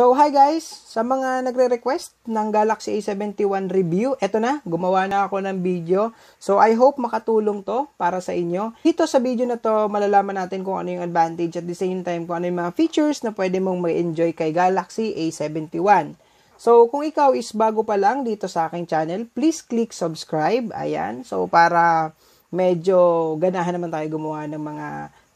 So, hi guys! Sa mga nagre-request ng Galaxy A71 review, eto na, gumawa na ako ng video. So, I hope makatulong to para sa inyo. Dito sa video na to, malalaman natin kung ano yung advantage at the same time kung ano yung mga features na pwede mong ma-enjoy kay Galaxy A71. So, kung ikaw is bago pa lang dito sa aking channel, please click subscribe. Ayan. So, para medyo ganahan naman tayo gumawa ng mga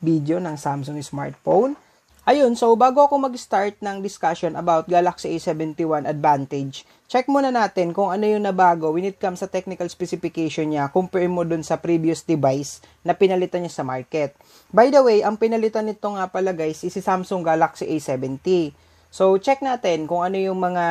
video ng Samsung smartphone. Ayun, so bago ako mag-start ng discussion about Galaxy A71 Advantage, check muna natin kung ano yung nabago when it comes sa technical specification niya compare mo dun sa previous device na pinalitan niya sa market. By the way, ang pinalitan nito nga pala guys is si Samsung Galaxy A70. So, check natin kung ano yung mga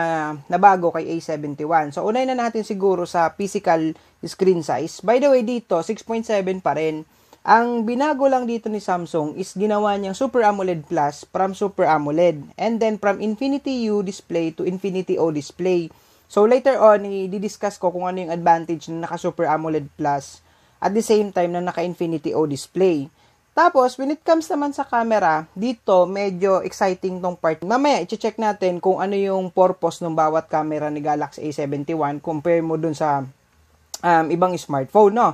nabago kay A71. So, unay na natin siguro sa physical screen size. By the way, dito, 6.7 pa rin. Ang binago lang dito ni Samsung is ginawa niyang Super AMOLED Plus from Super AMOLED and then from Infinity U display to Infinity O display. So later on, i-discuss ko kung ano yung advantage ng naka Super AMOLED Plus at the same time na naka Infinity O display. Tapos, when it comes naman sa camera, dito medyo exciting tong part. Mamaya, i-check natin kung ano yung purpose ng bawat camera ni Galaxy A71 compare mo dun sa um, ibang smartphone, no?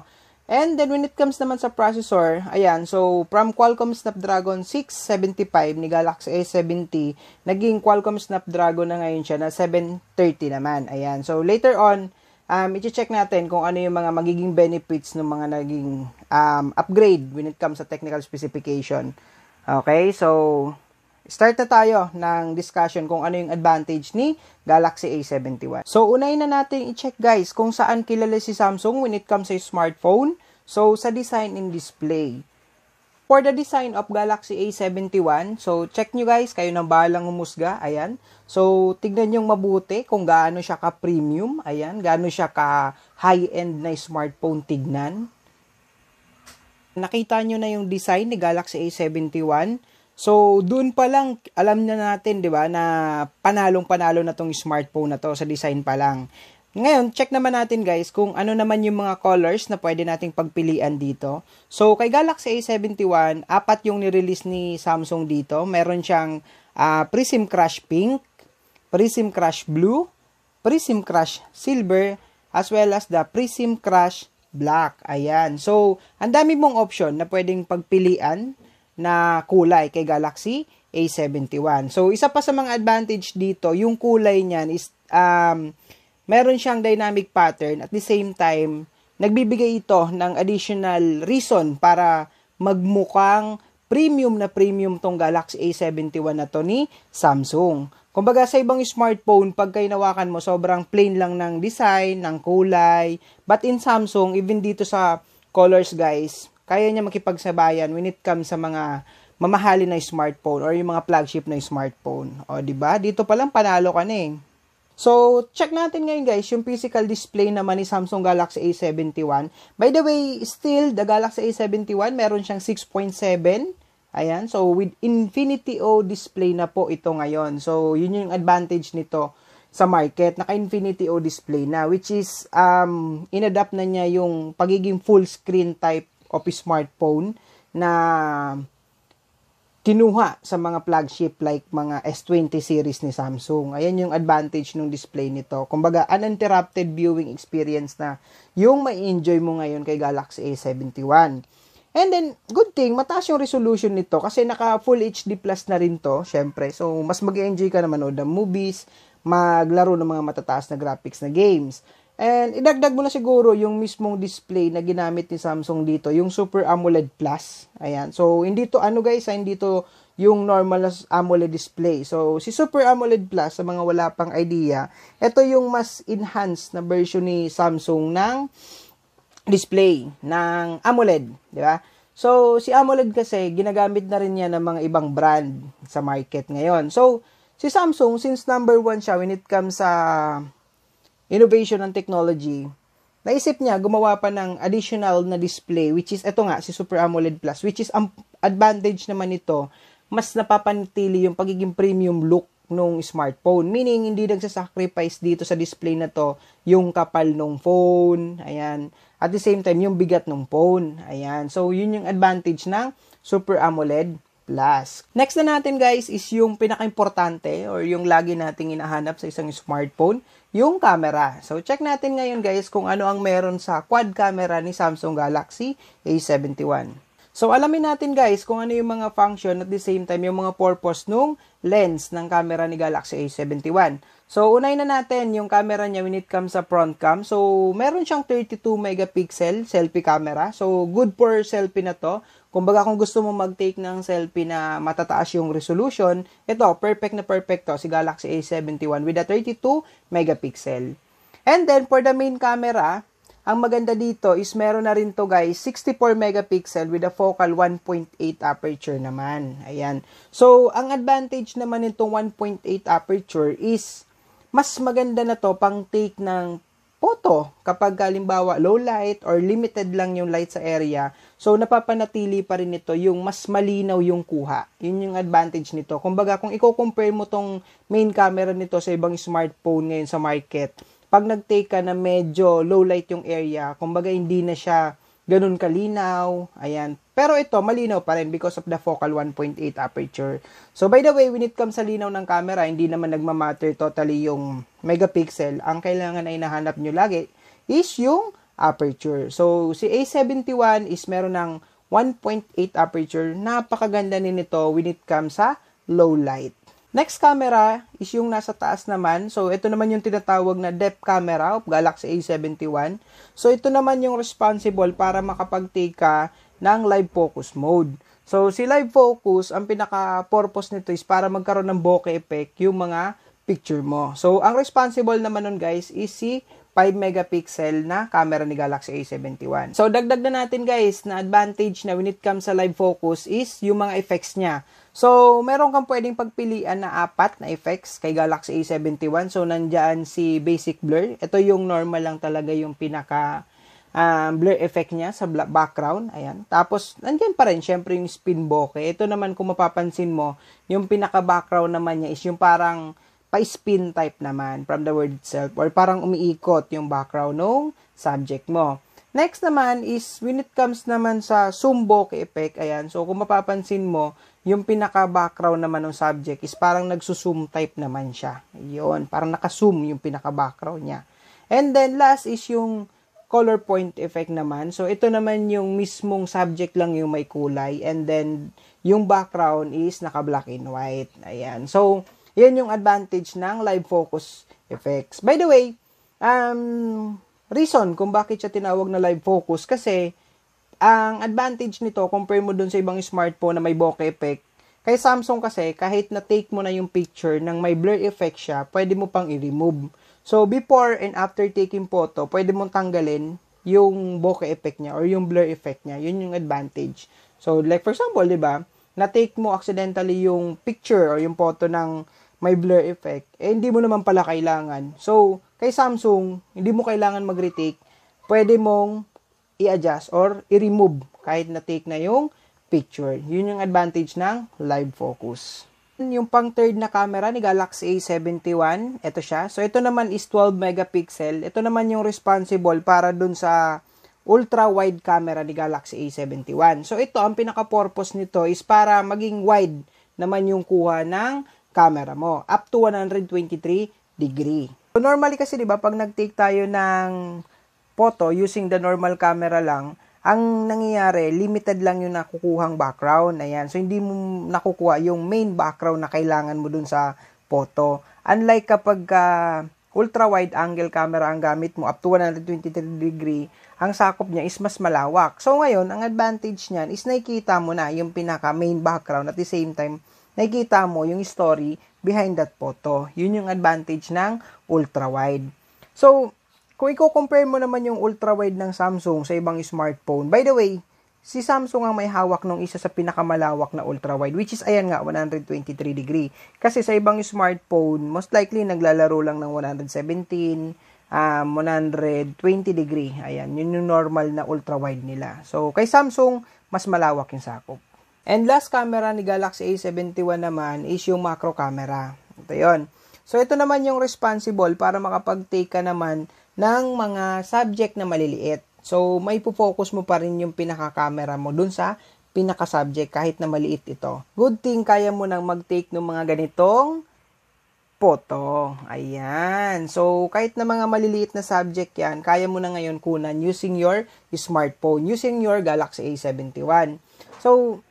And then when it comes naman sa processor, ayan, so from Qualcomm Snapdragon 675 ni Galaxy A70, naging Qualcomm Snapdragon na ngayon siya na 730 naman. Ayan, so later on, um, iti-check natin kung ano yung mga magiging benefits ng mga naging um, upgrade when it comes sa technical specification. Okay, so Start na tayo ng discussion kung ano yung advantage ni Galaxy A71. So, unahin na natin i-check guys kung saan kilala si Samsung when it comes sa smartphone. So, sa design and display. For the design of Galaxy A71, so check nyo guys, kayo nang bahalang umusga, ayan. So, tignan nyo mabuti kung gaano siya ka-premium, ayan, gaano siya ka-high-end na smartphone tignan. Nakita nyo na yung design ni Galaxy A71. So, doon pa lang, alam na natin, di ba, na panalong-panalo na tong smartphone na to sa design pa lang. Ngayon, check naman natin guys kung ano naman yung mga colors na pwede nating pagpilian dito. So, kay Galaxy A71, apat yung nirelease ni Samsung dito. Meron siyang uh, Prism Crush Pink, Prism Crush Blue, Prism Crush Silver, as well as the Prism Crush Black. Ayan. So, ang dami mong option na pwedeng pagpilian na kulay kay Galaxy A71. So, isa pa sa mga advantage dito, yung kulay niyan is, um, meron siyang dynamic pattern at the same time, nagbibigay ito ng additional reason para magmukhang premium na premium tong Galaxy A71 na to ni Samsung. Kumbaga sa ibang smartphone, pag kainawakan mo, sobrang plain lang ng design, ng kulay. But in Samsung, even dito sa colors guys, kaya niya makipagsabayan when it comes sa mga mamahali na smartphone or yung mga flagship na smartphone. O, di ba? Dito pa lang panalo ka na eh. So, check natin ngayon guys, yung physical display naman ni Samsung Galaxy A71. By the way, still, the Galaxy A71, meron siyang 6.7. Ayan, so with Infinity O display na po ito ngayon. So, yun yung advantage nito sa market. Naka-Infinity O display na, which is, um, inadapt na niya yung pagiging full screen type of smartphone na kinuha sa mga flagship like mga S20 series ni Samsung. Ayan yung advantage ng display nito. Kumbaga, uninterrupted viewing experience na yung mai-enjoy mo ngayon kay Galaxy A71. And then, good thing, mataas yung resolution nito kasi naka Full HD Plus na rin to, syempre. So, mas mag enjoy ka na manood ng movies, maglaro ng mga matataas na graphics na games. And idagdag mo na siguro yung mismong display na ginamit ni Samsung dito, yung Super AMOLED Plus. Ayan. So hindi to ano guys, ah, hindi to yung normal na AMOLED display. So si Super AMOLED Plus sa mga wala pang idea, ito yung mas enhanced na version ni Samsung ng display ng AMOLED, di ba? So si AMOLED kasi ginagamit na rin niya ng mga ibang brand sa market ngayon. So si Samsung since number one siya when it comes sa innovation ng technology, naisip niya gumawa pa ng additional na display which is eto nga si Super AMOLED Plus which is ang advantage naman nito mas napapanatili yung pagiging premium look nung smartphone. Meaning, hindi nagsasacrifice dito sa display na to yung kapal nung phone. Ayan. At the same time, yung bigat nung phone. Ayan. So, yun yung advantage ng Super AMOLED Plus. Next na natin guys is yung pinakaimportante or yung lagi nating hinahanap sa isang smartphone yung camera. So, check natin ngayon guys kung ano ang meron sa quad camera ni Samsung Galaxy A71. So alamin natin guys kung ano yung mga function at the same time yung mga purpose nung lens ng camera ni Galaxy A71. So unay na natin yung camera niya when it comes sa front cam. So meron siyang 32 megapixel selfie camera. So good for selfie na to. Kumbaga kung gusto mo mag-take ng selfie na matataas yung resolution, ito perfect na perfect to si Galaxy A71 with a 32 megapixel. And then for the main camera, ang maganda dito is meron na rin to guys, 64 megapixel with a focal 1.8 aperture naman. Ayan. So, ang advantage naman nitong 1.8 aperture is mas maganda na to pang take ng photo kapag halimbawa low light or limited lang yung light sa area. So, napapanatili pa rin ito yung mas malinaw yung kuha. Yun yung advantage nito. Kumbaga, kung i-compare mo tong main camera nito sa ibang smartphone ngayon sa market, pag nag-take ka na medyo low light yung area, kumbaga hindi na siya ganun kalinaw, ayan. Pero ito, malinaw pa rin because of the focal 1.8 aperture. So, by the way, when it comes sa linaw ng camera, hindi naman nagmamatter totally yung megapixel. Ang kailangan ay nahanap nyo lagi is yung aperture. So, si A71 is meron ng 1.8 aperture. Napakaganda nito when it comes sa low light. Next camera is yung nasa taas naman. So, ito naman yung tinatawag na depth camera of Galaxy A71. So, ito naman yung responsible para makapag-take ka ng live focus mode. So, si live focus, ang pinaka-purpose nito is para magkaroon ng bokeh effect yung mga picture mo. So, ang responsible naman nun guys is si 5 megapixel na camera ni Galaxy A71. So, dagdag na natin guys na advantage na when it comes sa live focus is yung mga effects niya. So, meron kang pwedeng pagpilian na apat na effects kay Galaxy A71. So, nandyan si basic blur. Ito yung normal lang talaga yung pinaka um, blur effect niya sa background. Ayan. Tapos, nandiyan pa rin, syempre, yung spin bokeh. Ito naman, kung mapapansin mo, yung pinaka-background naman niya is yung parang pa-spin type naman from the word itself or parang umiikot yung background ng subject mo. Next naman is when it comes naman sa sumbok effect, ayan. So kung mapapansin mo, yung pinaka-background naman ng subject is parang nagsusum type naman siya. Yun, parang nakasum yung pinaka-background niya. And then last is yung color point effect naman. So ito naman yung mismong subject lang yung may kulay and then yung background is naka black and white. Ayan. So yan yung advantage ng live focus effects. By the way, um, reason kung bakit siya tinawag na live focus kasi ang advantage nito compare mo dun sa ibang smartphone na may bokeh effect. Kay Samsung kasi kahit na take mo na yung picture ng may blur effect siya, pwede mo pang i-remove. So before and after taking photo, pwede mong tanggalin yung bokeh effect niya or yung blur effect niya. Yun yung advantage. So like for example, 'di ba? Na take mo accidentally yung picture or yung photo ng may blur effect, eh hindi mo naman pala kailangan. So, kay Samsung, hindi mo kailangan mag-retake. Pwede mong i-adjust or i-remove kahit na-take na yung picture. Yun yung advantage ng live focus. Yung pang third na camera ni Galaxy A71, ito siya. So, ito naman is 12 megapixel. Ito naman yung responsible para dun sa ultra-wide camera ni Galaxy A71. So, ito, ang pinaka-purpose nito is para maging wide naman yung kuha ng camera mo. Up to 123 degree. So normally kasi 'di ba pag nag-take tayo ng photo using the normal camera lang, ang nangyayari, limited lang yung nakukuhang background. Ayan. So, hindi mo nakukuha yung main background na kailangan mo dun sa photo. Unlike kapag uh, ah, ultra-wide angle camera ang gamit mo, up to 123 degree, ang sakop niya is mas malawak. So, ngayon, ang advantage niyan is nakikita mo na yung pinaka-main background at the same time, nakikita mo yung story behind that photo. Yun yung advantage ng ultra-wide. So, kung i-compare mo naman yung ultra-wide ng Samsung sa ibang smartphone, by the way, si Samsung ang may hawak ng isa sa pinakamalawak na ultra-wide, which is, ayan nga, 123 degree. Kasi sa ibang smartphone, most likely, naglalaro lang ng 117, um, 120 degree. Ayan, yun yung normal na ultra-wide nila. So, kay Samsung, mas malawak yung sakop. And last camera ni Galaxy A71 naman is yung macro camera. Ito yon. So ito naman yung responsible para makapag-take ka naman ng mga subject na maliliit. So may focus mo pa rin yung pinaka-camera mo dun sa pinaka-subject kahit na maliit ito. Good thing kaya mo nang mag-take ng mga ganitong photo. Ayan. So, kahit na mga maliliit na subject yan, kaya mo na ngayon kunan using your smartphone, using your Galaxy A71. So,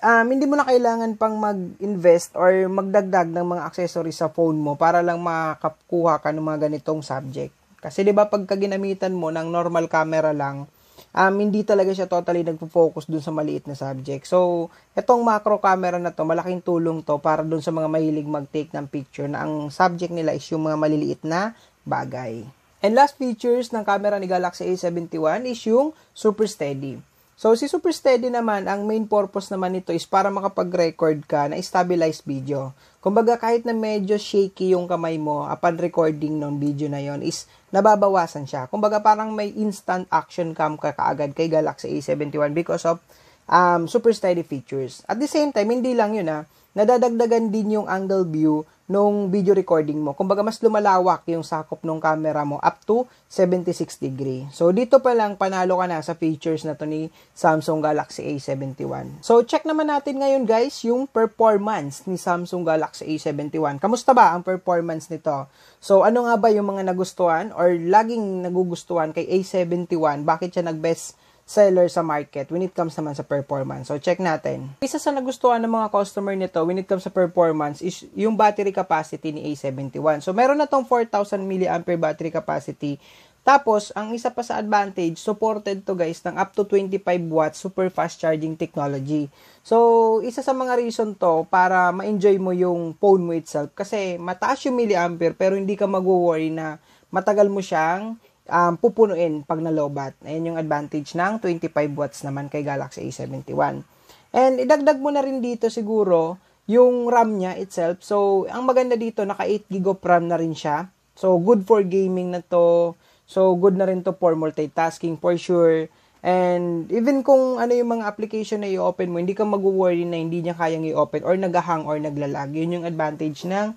um, hindi mo na kailangan pang mag-invest or magdagdag ng mga accessories sa phone mo para lang makakuha ka ng mga ganitong subject. Kasi 'di ba pagka ginamitan mo ng normal camera lang, um, hindi talaga siya totally nagpo-focus dun sa maliit na subject. So, itong macro camera na to, malaking tulong to para dun sa mga mahilig mag-take ng picture na ang subject nila is yung mga maliliit na bagay. And last features ng camera ni Galaxy A71 is yung super steady. So, si Super Steady naman, ang main purpose naman nito is para makapag-record ka na stabilized video. Kumbaga, kahit na medyo shaky yung kamay mo upon recording ng video na yon is nababawasan siya. Kumbaga, parang may instant action cam ka kaagad kay Galaxy A71 because of um, Super Steady features. At the same time, hindi lang yun Ah nadadagdagan din yung angle view nung video recording mo. Kumbaga mas lumalawak yung sakop ng camera mo up to 76 degree. So dito pa lang panalo ka na sa features na to ni Samsung Galaxy A71. So check naman natin ngayon guys yung performance ni Samsung Galaxy A71. Kamusta ba ang performance nito? So ano nga ba yung mga nagustuhan or laging nagugustuhan kay A71? Bakit siya nagbest seller sa market when it comes naman sa performance. So, check natin. Isa sa nagustuhan ng mga customer nito when it comes sa performance is yung battery capacity ni A71. So, meron na tong 4,000 mAh battery capacity. Tapos, ang isa pa sa advantage, supported to guys ng up to 25 watts super fast charging technology. So, isa sa mga reason to para ma-enjoy mo yung phone mo itself. Kasi mataas yung milliampere pero hindi ka mag-worry na matagal mo siyang um, pupunuin pag na low Ayan yung advantage ng 25 watts naman kay Galaxy A71. And idagdag mo na rin dito siguro yung RAM niya itself. So, ang maganda dito, naka 8GB of RAM na rin siya. So, good for gaming na to. So, good na rin to for multitasking for sure. And even kung ano yung mga application na i-open mo, hindi ka mag-worry na hindi niya kayang i-open or nag-hang or naglalag. Yun yung advantage ng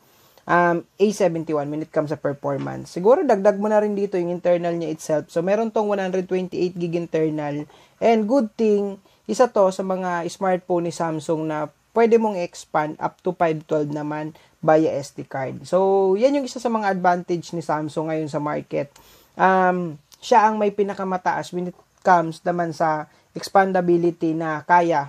um, A71 when it comes sa performance. Siguro dagdag mo na rin dito yung internal niya itself. So meron tong 128 gb internal and good thing isa to sa mga smartphone ni Samsung na pwede mong expand up to 512 naman via SD card. So yan yung isa sa mga advantage ni Samsung ngayon sa market. Um, siya ang may pinakamataas when it comes naman sa expandability na kaya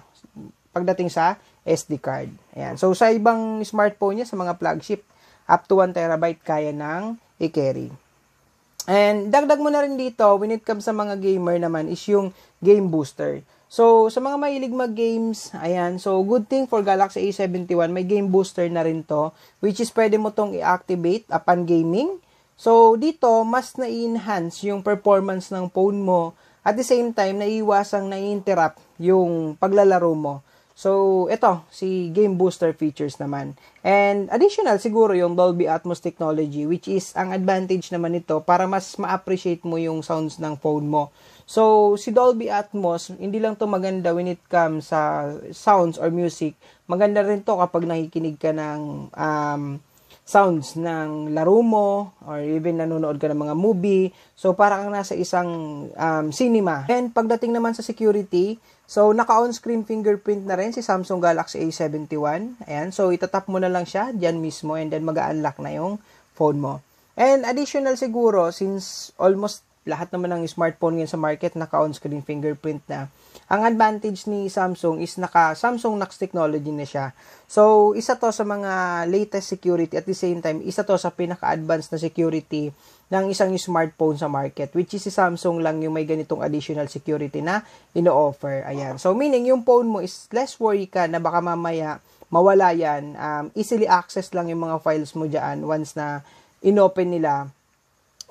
pagdating sa SD card. Ayan. So sa ibang smartphone niya sa mga flagship up to 1 terabyte kaya ng i-carry. And dagdag mo na rin dito when it comes sa mga gamer naman is yung game booster. So, sa mga mahilig mag-games, ayan, so good thing for Galaxy A71, may game booster na rin to, which is pwede mo tong i-activate upon gaming. So, dito, mas na-enhance yung performance ng phone mo. At the same time, naiiwasang na-interrupt yung paglalaro mo. So, ito, si Game Booster features naman. And additional siguro yung Dolby Atmos technology which is ang advantage naman nito para mas ma-appreciate mo yung sounds ng phone mo. So, si Dolby Atmos, hindi lang to maganda when it comes sa sounds or music. Maganda rin to kapag nakikinig ka ng um, sounds ng laro mo or even nanonood ka ng mga movie. So, para kang nasa isang um, cinema. And pagdating naman sa security, so naka-on-screen fingerprint na rin si Samsung Galaxy A71. Ayan, so itatap mo na lang siya dyan mismo and then mag-unlock na yung phone mo. And additional siguro, since almost lahat naman ng smartphone ngayon sa market naka-on-screen fingerprint na, ang advantage ni Samsung is naka Samsung Knox technology na siya. So, isa to sa mga latest security at the same time, isa to sa pinaka-advanced na security ng isang smartphone sa market which is si Samsung lang yung may ganitong additional security na ino-offer. Ayan. So meaning yung phone mo is less worry ka na baka mamaya mawala yan. Um, easily access lang yung mga files mo diyan once na inopen nila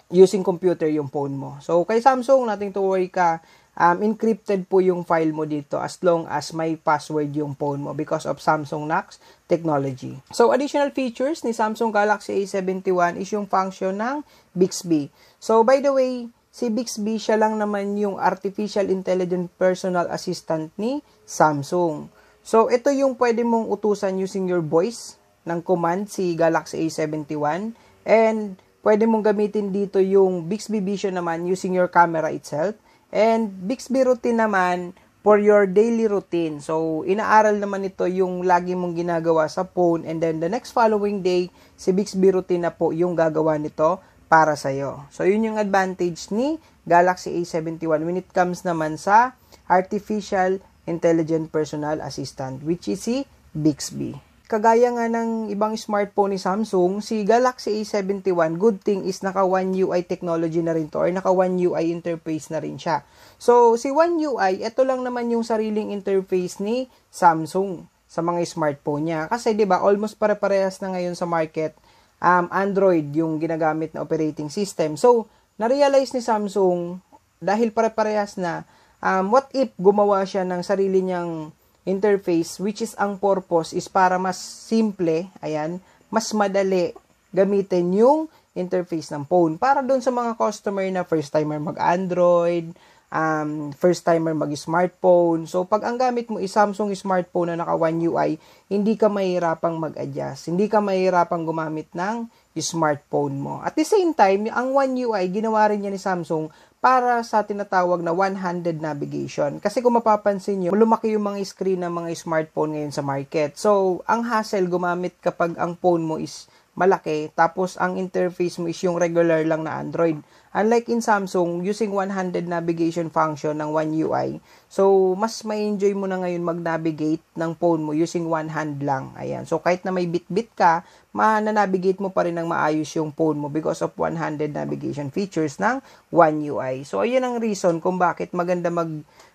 using computer yung phone mo. So kay Samsung nating to worry ka um, encrypted po yung file mo dito as long as may password yung phone mo because of Samsung Knox technology. So, additional features ni Samsung Galaxy A71 is yung function ng Bixby. So, by the way, si Bixby siya lang naman yung artificial intelligent personal assistant ni Samsung. So, ito yung pwede mong utusan using your voice ng command si Galaxy A71 and pwede mong gamitin dito yung Bixby Vision naman using your camera itself And Bixby routine naman for your daily routine. So, inaaral naman ito yung lagi mong ginagawa sa phone and then the next following day, si Bixby routine na po yung gagawa nito para sa'yo. So, yun yung advantage ni Galaxy A71 when it comes naman sa Artificial Intelligent Personal Assistant which is si Bixby. Kagaya nga ng ibang smartphone ni Samsung, si Galaxy A71, good thing is naka One UI technology na rin to or naka One UI interface na rin siya. So, si One UI, ito lang naman yung sariling interface ni Samsung sa mga smartphone niya. Kasi 'di ba, almost pare-parehas na ngayon sa market um, Android yung ginagamit na operating system. So, na-realize ni Samsung dahil pare-parehas na um, what if gumawa siya ng sarili niyang interface which is ang purpose is para mas simple, ayan, mas madali gamitin yung interface ng phone para doon sa mga customer na first timer mag-Android, um, first timer mag-smartphone. So, pag ang gamit mo is Samsung smartphone na naka One UI, hindi ka mahirapang mag-adjust. Hindi ka mahirapang gumamit ng smartphone mo. At the same time, ang One UI, ginawa rin niya ni Samsung para sa tinatawag na one-handed navigation. Kasi kung mapapansin nyo, lumaki yung mga screen ng mga smartphone ngayon sa market. So, ang hassle gumamit kapag ang phone mo is malaki, tapos ang interface mo is yung regular lang na Android. Unlike in Samsung, using one-handed navigation function ng One UI, so mas ma-enjoy mo na ngayon mag-navigate ng phone mo using one hand lang. Ayan. So kahit na may bit-bit ka, mananavigate mo pa rin ng maayos yung phone mo because of one-handed navigation features ng One UI. So ayan ang reason kung bakit maganda mag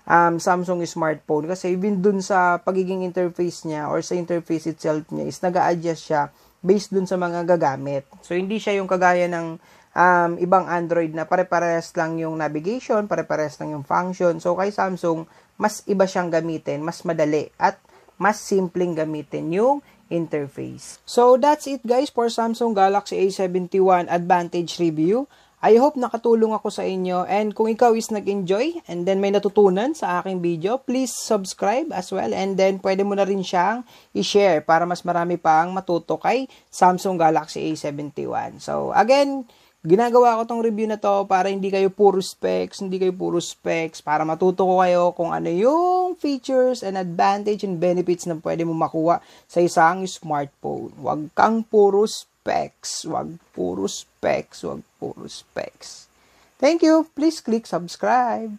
um, Samsung smartphone kasi even dun sa pagiging interface niya or sa interface itself niya is nag adjust siya based dun sa mga gagamit. So, hindi siya yung kagaya ng um, ibang Android na pare-pares lang yung navigation, pare-pares lang yung function. So, kay Samsung, mas iba siyang gamitin, mas madali, at mas simpleng gamitin yung interface. So, that's it guys for Samsung Galaxy A71 Advantage Review. I hope nakatulong ako sa inyo and kung ikaw is nag-enjoy and then may natutunan sa aking video, please subscribe as well and then pwede mo na rin siyang i-share para mas marami pang matuto kay Samsung Galaxy A71. So again, ginagawa ko tong review na to para hindi kayo puro specs, hindi kayo puro specs, para matuto ko kayo kung ano yung features and advantage and benefits na pwede mo makuha sa isang smartphone. Huwag kang puro specs specs. Wag puro specs. Wag puro specs. Thank you. Please click subscribe.